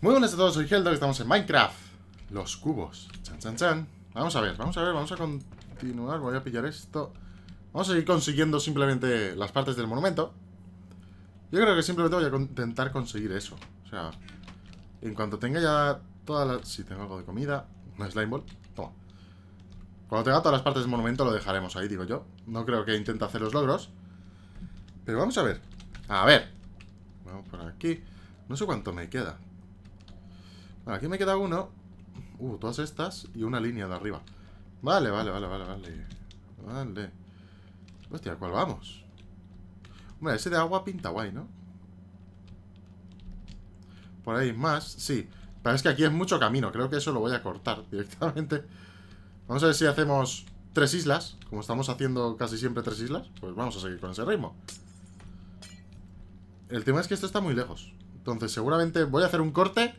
Muy buenas a todos, soy y estamos en Minecraft Los cubos Chan, chan, chan Vamos a ver, vamos a ver, vamos a continuar Voy a pillar esto Vamos a ir consiguiendo simplemente las partes del monumento Yo creo que simplemente voy a intentar conseguir eso O sea, en cuanto tenga ya todas las... Si tengo algo de comida Una slime ball, toma Cuando tenga todas las partes del monumento lo dejaremos ahí, digo yo No creo que intente hacer los logros Pero vamos a ver A ver Vamos por aquí No sé cuánto me queda aquí me queda uno. Uh, todas estas y una línea de arriba. Vale, vale, vale, vale, vale. Vale. Hostia, ¿cuál vamos? Hombre, ese de agua pinta guay, ¿no? Por ahí más, sí. Pero es que aquí es mucho camino. Creo que eso lo voy a cortar directamente. Vamos a ver si hacemos tres islas. Como estamos haciendo casi siempre tres islas. Pues vamos a seguir con ese ritmo. El tema es que esto está muy lejos. Entonces seguramente voy a hacer un corte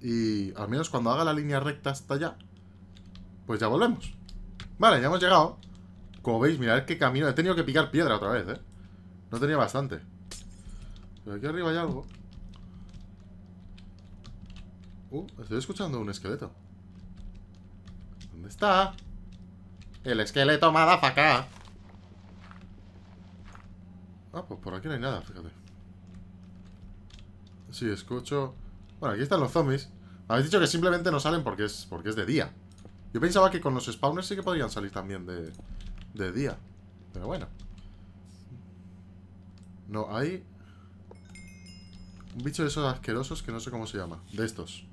y al menos cuando haga la línea recta hasta allá, pues ya volvemos. Vale, ya hemos llegado. Como veis, mirad qué camino. He tenido que picar piedra otra vez, ¿eh? No tenía bastante. Pero aquí arriba hay algo. Uh, estoy escuchando un esqueleto. ¿Dónde está? El esqueleto acá Ah, pues por aquí no hay nada, fíjate. Sí, escucho... Bueno, aquí están los zombies. Habéis dicho que simplemente no salen porque es, porque es de día. Yo pensaba que con los spawners sí que podrían salir también de, de día. Pero bueno. No, hay... Un bicho de esos asquerosos que no sé cómo se llama. De estos.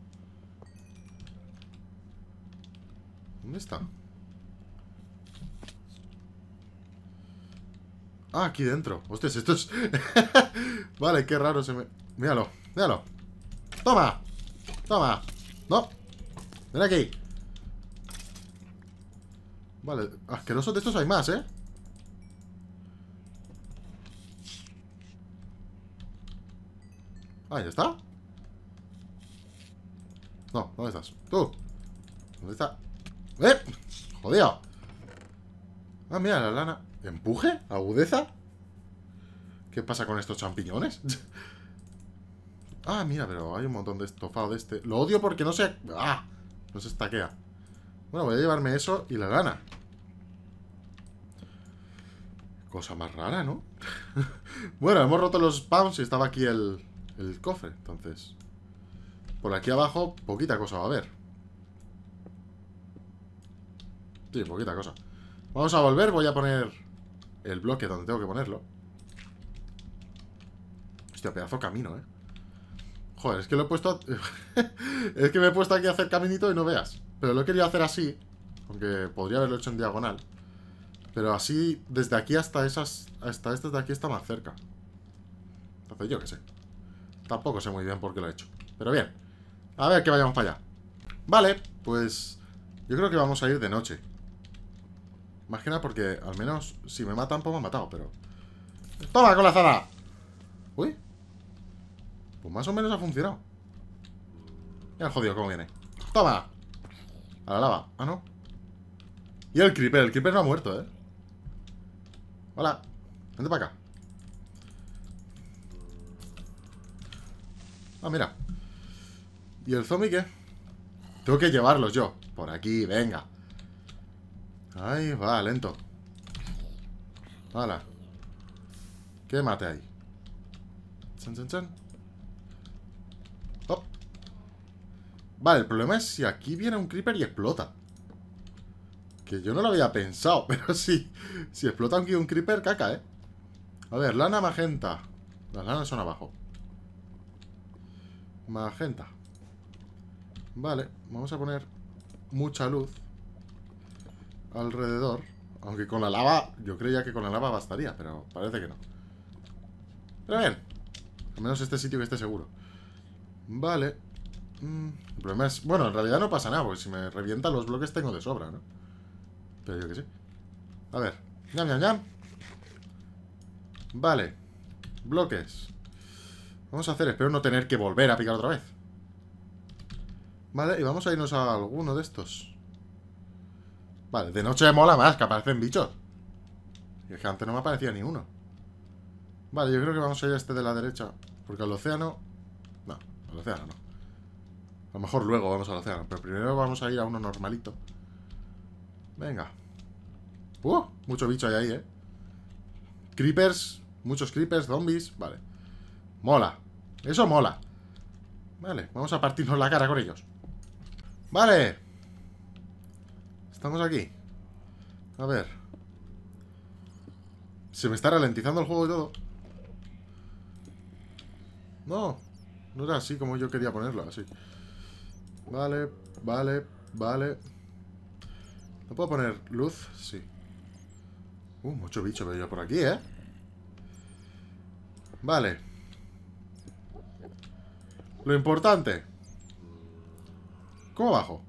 ¿Dónde está? Ah, aquí dentro. Hostias, esto es... vale, qué raro se me... Míralo, míralo. Toma. Toma. No. Ven aquí. Vale, asquerosos de estos hay más, ¿eh? ¡Ahí está? No, ¿dónde estás? ¡Tú! ¿Dónde está? ¡Eh! ¡Jodido! Ah, mira, la lana ¿Empuje? ¿Agudeza? ¿Qué pasa con estos champiñones? Ah, mira, pero hay un montón de estofado de este. Lo odio porque no se... ¡Ah! No se estaquea. Bueno, voy a llevarme eso y la lana. Cosa más rara, ¿no? bueno, hemos roto los spawns y estaba aquí el, el cofre, entonces... Por aquí abajo, poquita cosa va a haber. Sí, poquita cosa. Vamos a volver, voy a poner el bloque donde tengo que ponerlo. Hostia, pedazo camino, ¿eh? es que lo he puesto... es que me he puesto aquí a hacer caminito y no veas. Pero lo he querido hacer así, aunque podría haberlo hecho en diagonal. Pero así, desde aquí hasta esas... Hasta estas de aquí está más cerca. Entonces yo qué sé. Tampoco sé muy bien por qué lo he hecho. Pero bien. A ver que vayamos para allá. Vale, pues... Yo creo que vamos a ir de noche. Imagina porque al menos si me matan, pues me han matado, pero... ¡Toma, zana! Uy, pues más o menos ha funcionado. Mira el jodido cómo viene. ¡Toma! A la lava. Ah, no. Y el creeper. El creeper no ha muerto, ¿eh? Hola. Vente para acá. Ah, mira. ¿Y el zombie qué? Tengo que llevarlos yo. Por aquí, venga. Ahí va, lento. hola ¿Qué mate ahí? Chan, chan, chan. Vale, el problema es si aquí viene un creeper y explota. Que yo no lo había pensado, pero sí. Si explota aquí un creeper, caca, ¿eh? A ver, lana magenta. Las lanas son abajo. Magenta. Vale, vamos a poner mucha luz alrededor. Aunque con la lava, yo creía que con la lava bastaría, pero parece que no. Pero bien, al menos este sitio que esté seguro. Vale, Mm. el problema es... Bueno, en realidad no pasa nada, porque si me revientan los bloques tengo de sobra, ¿no? Pero yo que sé A ver. Ñam, ñam, ñam. Vale. Bloques. Vamos a hacer, espero no tener que volver a picar otra vez. Vale, y vamos a irnos a alguno de estos. Vale, de noche mola más, que aparecen bichos. Y es que antes no me aparecía ni uno. Vale, yo creo que vamos a ir a este de la derecha. Porque al océano... No, al océano no. A lo mejor luego vamos al océano, pero primero vamos a ir a uno normalito. Venga. ¡Uh! Mucho bicho hay ahí, ¿eh? Creepers, muchos creepers, zombies, vale. Mola. Eso mola. Vale, vamos a partirnos la cara con ellos. Vale. Estamos aquí. A ver. Se me está ralentizando el juego y todo. No. No era así como yo quería ponerlo, así. Vale, vale, vale. ¿No puedo poner luz? Sí. Uh, mucho bicho veo yo por aquí, ¿eh? Vale. Lo importante. ¿Cómo bajo?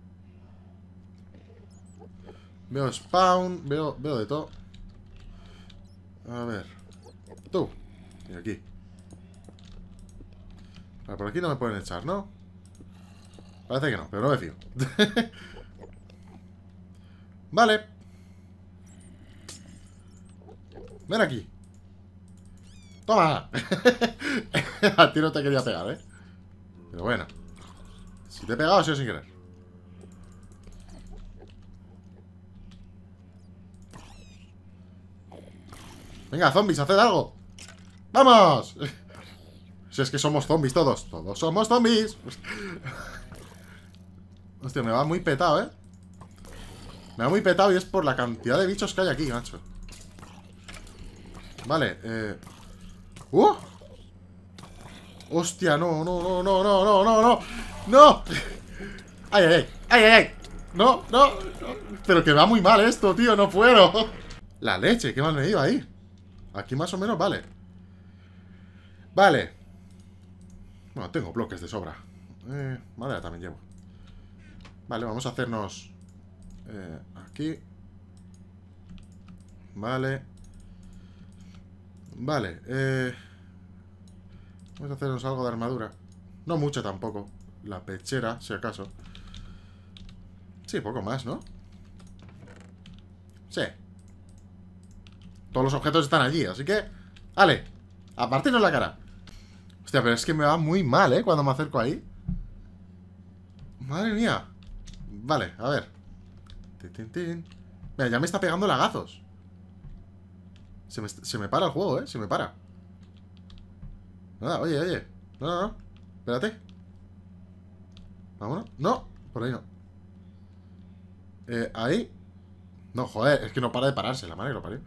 Veo spawn, veo, veo de todo. A ver. Tú. Y aquí. Vale, por aquí no me pueden echar, ¿no? Parece que no, pero no me fío. vale. Ven aquí. ¡Toma! a ti no te quería pegar, ¿eh? Pero bueno. Si te he pegado, si quieres. sin querer. Venga, zombies, haced algo. ¡Vamos! Si es que somos zombies todos. Todos somos zombies. Hostia, me va muy petado, ¿eh? Me va muy petado y es por la cantidad de bichos que hay aquí, macho. Vale, eh... ¡Uh! ¡Hostia! No, no, no, no, no, no, no, no. ¡No! ¡Ay, ay, ay! ¡Ay, ay, ay! No, no, Pero que va muy mal esto, tío. No puedo. La leche, qué mal me iba ahí. Aquí más o menos, vale. Vale. Bueno, tengo bloques de sobra. Eh, madera también llevo. Vale, vamos a hacernos eh, aquí. Vale. Vale. Eh, vamos a hacernos algo de armadura. No mucha tampoco. La pechera, si acaso. Sí, poco más, ¿no? Sí. Todos los objetos están allí, así que... ¡Ale! apartenos la cara! Hostia, pero es que me va muy mal, ¿eh? Cuando me acerco ahí. Madre mía. Vale, a ver. Mira, ya me está pegando lagazos. Se me, para el juego, ¿eh? Se me para. Nada, oye, oye. No, no, no. Espérate. Vámonos. No, por ahí no. Eh, ahí. No, joder, es que no para de pararse, la madre que lo parió.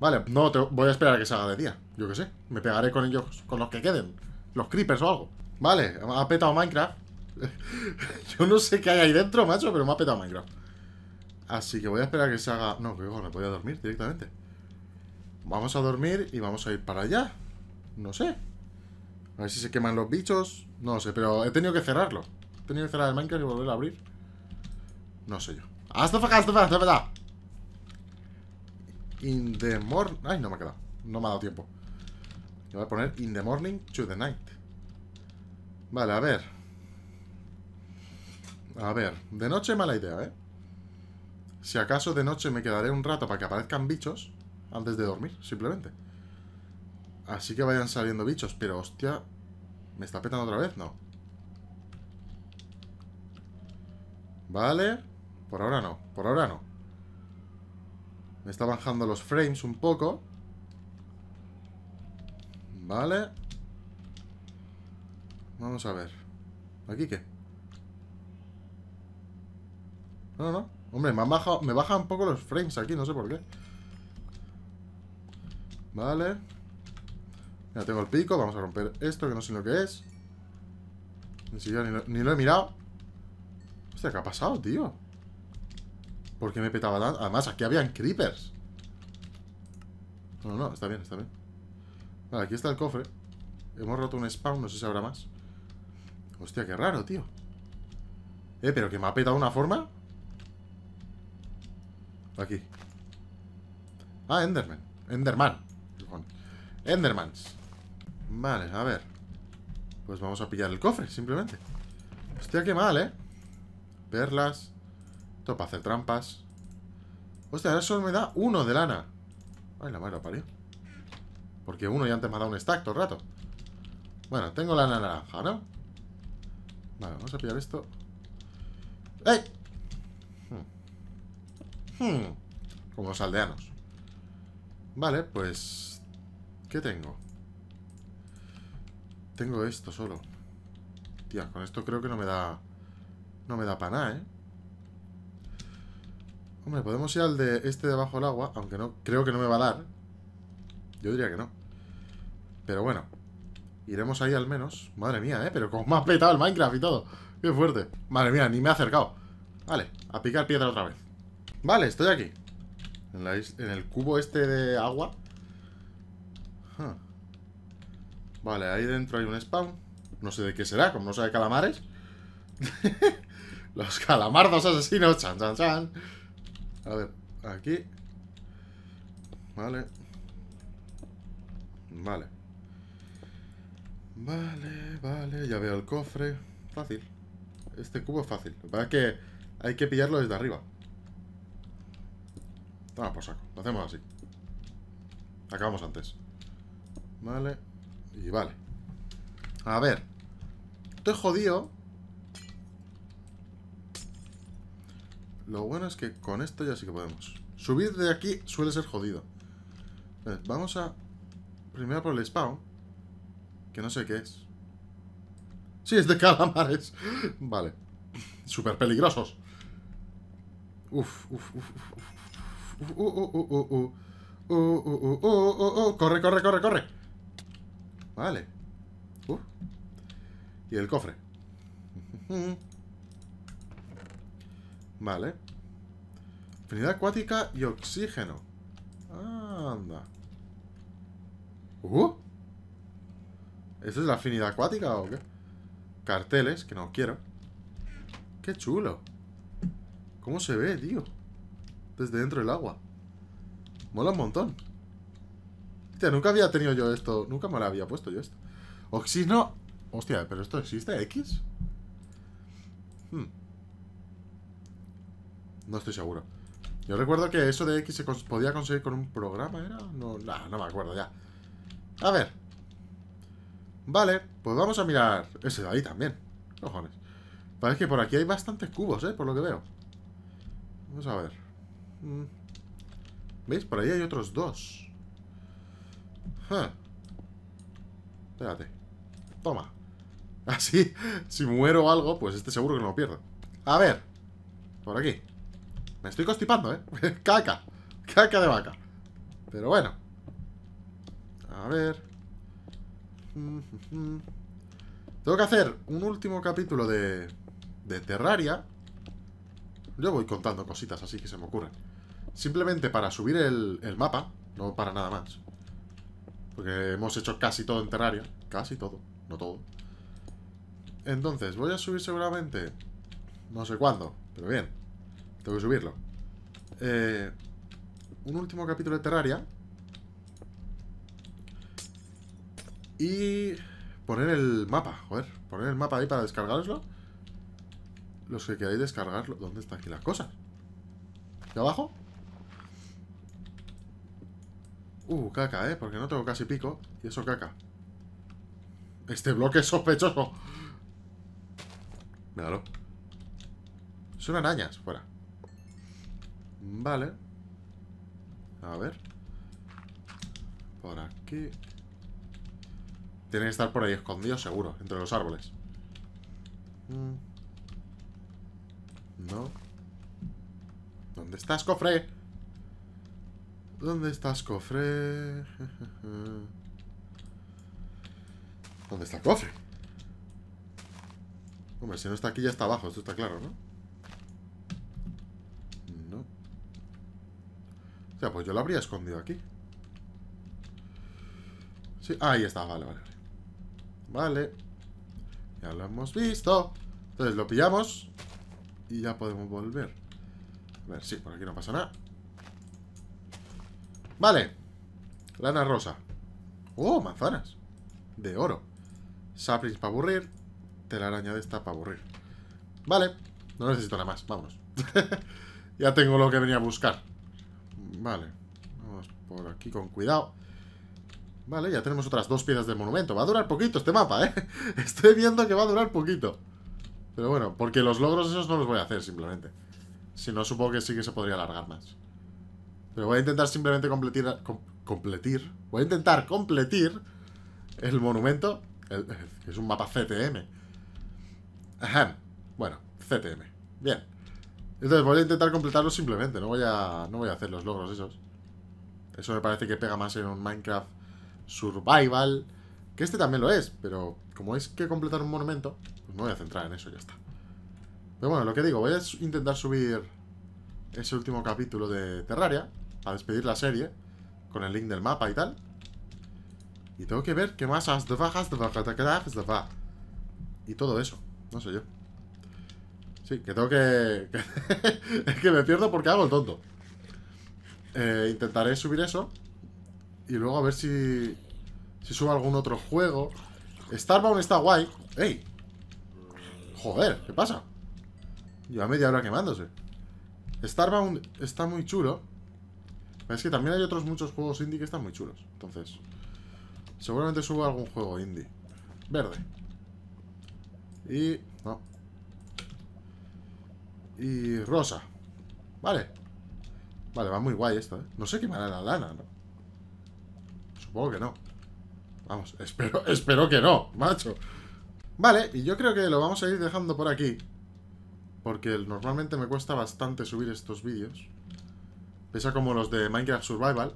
Vale, no, te, voy a esperar a que se haga de día. Yo qué sé, me pegaré con ellos, con los que queden. Los creepers o algo. Vale, ha petado Minecraft. Yo no sé qué hay ahí dentro, macho, pero me ha petado Minecraft. Así que voy a esperar a que se haga... No, que me voy a dormir directamente. Vamos a dormir y vamos a ir para allá. No sé. A ver si se queman los bichos. No sé, pero he tenido que cerrarlo. He tenido que cerrar el Minecraft y volver a abrir. No sé yo. ¡Hasta acá, hasta hasta In the morning... Ay, no me ha quedado. No me ha dado tiempo. voy a poner in the morning to the night. Vale, a ver. A ver, de noche mala idea, ¿eh? Si acaso de noche me quedaré un rato para que aparezcan bichos antes de dormir, simplemente. Así que vayan saliendo bichos, pero hostia, ¿me está petando otra vez? No. Vale, por ahora no, por ahora no. Me está bajando los frames un poco. Vale. Vamos a ver. ¿Aquí qué? No, no, no. Hombre, me, han bajado, me baja un poco los frames aquí, no sé por qué. Vale. Ya tengo el pico. Vamos a romper esto, que no sé lo que es. Ni siquiera ni lo, ni lo he mirado. Hostia, ¿qué ha pasado, tío? ¿Por qué me petaba tanto? Además, aquí habían creepers. No, no, está bien, está bien. Vale, aquí está el cofre. Hemos roto un spawn, no sé si habrá más. Hostia, qué raro, tío. Eh, pero que me ha petado una forma. Aquí. Ah, Enderman. Enderman. Endermans. Vale, a ver. Pues vamos a pillar el cofre, simplemente. Hostia, qué mal, ¿eh? Perlas. Esto para hacer trampas. Hostia, ahora solo me da uno de lana. Ay, la madre parió. Porque uno ya antes me ha dado un stack todo el rato. Bueno, tengo lana naranja, ¿no? Vale, vamos a pillar esto. ¡Ey! Hmm, como los aldeanos. Vale, pues... ¿Qué tengo? Tengo esto solo. Tía, con esto creo que no me da... No me da para nada, ¿eh? Hombre, podemos ir al de este debajo del agua, aunque no creo que no me va a dar. Yo diría que no. Pero bueno, iremos ahí al menos. Madre mía, ¿eh? Pero como me ha petado el Minecraft y todo. Qué fuerte. Madre mía, ni me ha acercado. Vale, a picar piedra otra vez. Vale, estoy aquí. En, el cubo este de agua. Vale, ahí dentro hay un spawn. No sé de qué será, como no sabe calamares. Los calamardos asesinos. Chan, chan, chan. A ver, aquí. Vale. Vale. Vale, vale. Ya veo el cofre. Fácil. Este cubo es fácil. para que hay que pillarlo desde arriba. Toma por saco. Lo hacemos así. Acabamos antes. Vale. Y vale. A ver. Estoy jodido. Lo bueno es que con esto ya sí que podemos. Subir de aquí suele ser jodido. vamos a... Primero por el spawn. Que no sé qué es. Sí, es de calamares. vale. Súper peligrosos. Uff, uf, uf, uf, Corre, corre, corre, corre. Vale. Uh. Y el cofre. Vale. Afinidad acuática y oxígeno. Anda. Uh. ¿Esa es la afinidad acuática o qué? Carteles, que no quiero. Qué chulo. ¿Cómo se ve, tío? Desde pues, dentro del agua. Mola un montón. Hostia, nunca había tenido yo esto. Nunca me lo había puesto yo esto. Oxígeno. Hostia, ¿pero esto existe? ¿X? Hmm. No estoy seguro. Yo recuerdo que eso de X se podía conseguir con un programa, ¿era? No, no me acuerdo ya. A ver. Vale, pues vamos a mirar ese de ahí también. Cojones. Parece que por aquí hay bastantes cubos, ¿eh? Por lo que veo. Vamos a ver. Mm. ¿Veis? Por ahí hay otros dos. Espérate. Toma. Así, ah, si muero algo, pues este seguro que no lo pierdo. A ver. Por aquí. Me estoy constipando, ¿eh? Caca. Caca de vaca. Pero bueno. A ver. Tengo que hacer un último capítulo de, de Terraria. Yo voy contando cositas así que se me ocurren. Simplemente para subir el, mapa, no para nada más. Porque hemos hecho casi todo en Terraria. Casi todo, no todo. Entonces, voy a subir seguramente... No sé cuándo, pero bien. Tengo que subirlo. Eh, un último capítulo de Terraria. Y... Poner el mapa, joder. Poner el mapa ahí para descargaroslo. Los que queráis descargarlo. ¿Dónde están aquí las cosas? ¿De abajo? Uh, caca, ¿eh? Porque no tengo casi pico. Y eso caca. Este bloque es sospechoso. Míralo. Son arañas, fuera. Vale. A ver. Por aquí. Tienen que estar por ahí escondidos, seguro, entre los árboles. Mm. No. ¿Dónde estás, cofre? ¿Dónde estás, cofre? ¿Dónde está el cofre? Hombre, si no está aquí ya está abajo, esto está claro, ¿no? No. O sea, pues yo lo habría escondido aquí. Sí, ahí está, vale, vale. Vale. Ya lo hemos visto. Entonces lo pillamos y ya podemos volver. A ver, sí, por aquí no pasa nada. Vale. Lana rosa. Oh, manzanas. De oro. Saplings para aburrir. Telaraña de esta para aburrir. Vale. No necesito nada más. Vámonos. ya tengo lo que venía a buscar. Vale. Vamos por aquí con cuidado. Vale, ya tenemos otras dos piezas del monumento. Va a durar poquito este mapa, ¿eh? Estoy viendo que va a durar poquito. Pero bueno, porque los logros esos no los voy a hacer simplemente. Si no, supongo que sí que se podría alargar más. Pero voy a intentar simplemente completar. completar. completir. Voy a intentar completir el monumento. es un mapa CTM. Ajá. Bueno, CTM. Bien. Entonces voy a intentar completarlo simplemente. No voy a, no voy a hacer los logros esos. Eso me parece que pega más en un Minecraft Survival. Que este también lo es, pero como es que completar un monumento, pues me voy a centrar en eso ya está. Pero bueno, lo que digo, voy a intentar subir ese último capítulo de Terraria. A despedir la serie, con el link del mapa y tal. Y tengo que ver qué más y todo eso, no sé yo. Sí, que tengo que... es que me pierdo porque hago el tonto. Eh, intentaré subir eso. Y luego a ver si... Si subo algún otro juego. Starbound está guay. ¡Ey! Joder, ¿qué pasa? Lleva media hora quemándose. Starbound está muy chulo. Es que también hay otros muchos juegos indie que están muy chulos. Entonces, seguramente subo algún juego indie. Verde. Y... no. Y rosa. Vale. Vale, va muy guay esto, ¿eh? No sé qué mala la lana, ¿no? Supongo que no. Vamos, espero, espero que no, macho. Vale, y yo creo que lo vamos a ir dejando por aquí. Porque normalmente me cuesta bastante subir estos vídeos. Pesa como los de Minecraft Survival,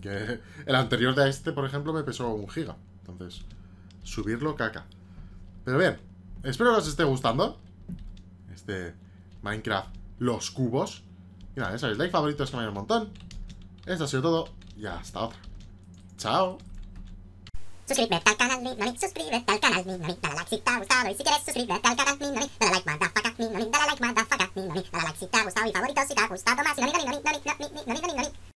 que el anterior de este, por ejemplo, me pesó un giga. Entonces, subirlo caca. Pero bien, espero que os esté gustando este Minecraft Los Cubos. Y nada, ya sabéis, like, favoritos, que me haya un montón. Esto ha sido todo y hasta otra. ¡Chao! Suscríbete al canal, mi mami, suscríbete al canal, mi mami, dale like si te gustado y si quieres suscríbete al canal, mi mami, dale like, madafaca, mi mami, dale like, madafaca, mi mami, dale like si te gustado y favorito si te gustado más, mi mami, mami, mami, mami, mami, mami, mami, mami,